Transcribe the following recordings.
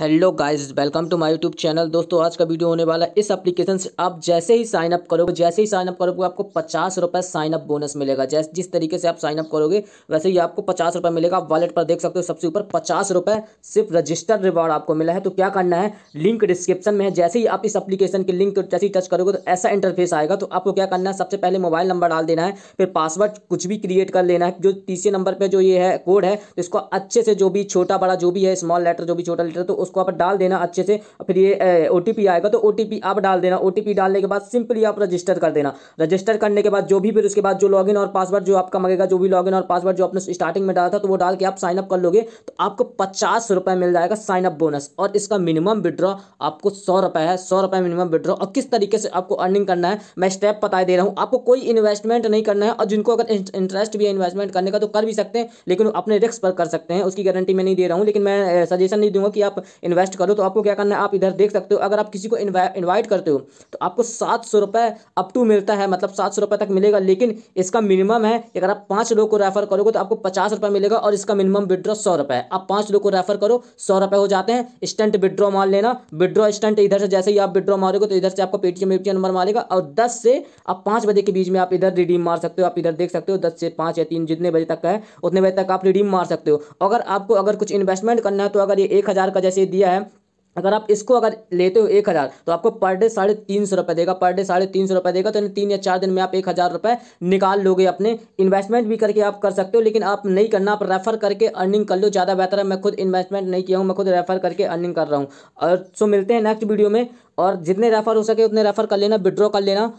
hello guys welcome to my YouTube channel दोस्तों आज का वीडियो होने वाला है इस एप्लीकेशन से आप जैसे ही साइन अप करोगे जैसे ही साइन अप करोगे आपको पचास रुपये साइन अप बोनस मिलेगा जैसे जिस तरीके से आप साइन अप करोगे वैसे ही आपको पचास रुपये मिलेगा आप वॉलेट पर देख सकते हो सबसे ऊपर पचास रुपये सिर्फ रजिस्टर रिवॉर्ड आपको मिला है तो क्या करना है लिंक डिस्क्रिप्शन में है जैसे ही आप इस अपलीकेशन के लिंक जैसे ही टच करोगे तो ऐसा इंटरफेस आएगा तो आपको क्या करना है सबसे पहले मोबाइल नंबर डाल देना है फिर पासवर्ड कुछ भी क्रिएट कर लेना है जो तीसरे नंबर पर जो ये है कोड है तो इसको अच्छे से जो भी छोटा बड़ा जो भी है स्मॉल लेटर जो भी छोटा लेटर तो उसको आप डाल देना अच्छे से फिर ये ओ आएगा तो ओ आप डाल देना ओ डालने के बाद सिंपली आप रजिस्टर कर देना रजिस्टर करने के बाद जो भी फिर उसके बाद जो लॉगिन और पासवर्ड जो आपका मांगेगा जो भी लॉगिन और पासवर्ड जो आपने स्टार्टिंग में डाला था तो वो डाल के आप साइनअप कर लोगे तो आपको पचास रुपये मिल जाएगा साइनअप बोनस और इसका मिनिमम विड्रॉ आपको सौ रुपये है सौ रुपये मिनिमम विड्रॉ और किस तरीके से आपको अर्निंग करना है मैं स्टेप बताए दे रहा हूँ आपको कोई इन्वेस्टमेंट नहीं करना है और जिनको अगर इंटरेस्ट भी है इन्वेस्टमेंट करने का तो कर भी सकते हैं लेकिन अपने रिस्क पर कर सकते हैं उसकी गारंटी मैं नहीं दे रहा हूँ लेकिन मैं सजेशन नहीं दूंगा कि आप इन्वेस्ट करो तो आपको क्या करना है आप इधर देख सकते हो अगर आप किसी को इन्वाइट करते हो तो आपको सात सौ रुपए अप टू मिलता है मतलब सात सौ रुपए तक मिलेगा लेकिन इसका मिनिमम है अगर आप पाँच लोग को रेफर करोगे तो आपको पचास रुपए मिलेगा और इसका मिनिमम विड्रॉ सौ रुपये आप पाँच लोग को रेफर करो सौ रुपए हो जाते हैं स्टंट विड्रॉ मार लेना विड्रॉ स्टंट इधर से जैसे ही आप विड्रॉ मारोगे तो इधर से आपको पेटीएम वेटीएम नंबर मारेगा और दस से आप पाँच बजे के बीच में आप इधर रिडीम मार सकते हो आप इधर देख सकते हो दस से पाँच या तीन जितने बजे तक का है उतने बजे तक आप रिडीम मार सकते हो अगर आपको अगर कुछ इन्वेस्टमेंट करना है तो अगर ये एक हज़ार का जैसे नीचे दिया है अगर आप इसको अगर लेते हो एक हज़ार तो आपको पर डे साढ़े तीन सौ रुपये देगा पर डे साढ़े तीन सौ रुपये देगा तो तीन या चार दिन में आप एक हज़ार रुपये निकाल लोगे अपने इन्वेस्टमेंट भी करके आप कर सकते हो लेकिन आप नहीं करना आप रेफ़र करके अर्निंग कर लो ज़्यादा बेहतर है मैं खुद इन्वेस्टमेंट नहीं किया हूँ मैं खुद रेफ़र करके अर्निंग कर रहा हूँ और सो मिलते हैं नेक्स्ट वीडियो में और जितने रेफ़र हो सके उतने रेफ़र कर लेना विड्रॉ कर लेना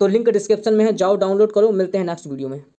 तो लिंक डिस्क्रिप्शन में है जाओ डाउनलोड करो मिलते हैं नेक्स्ट वीडियो में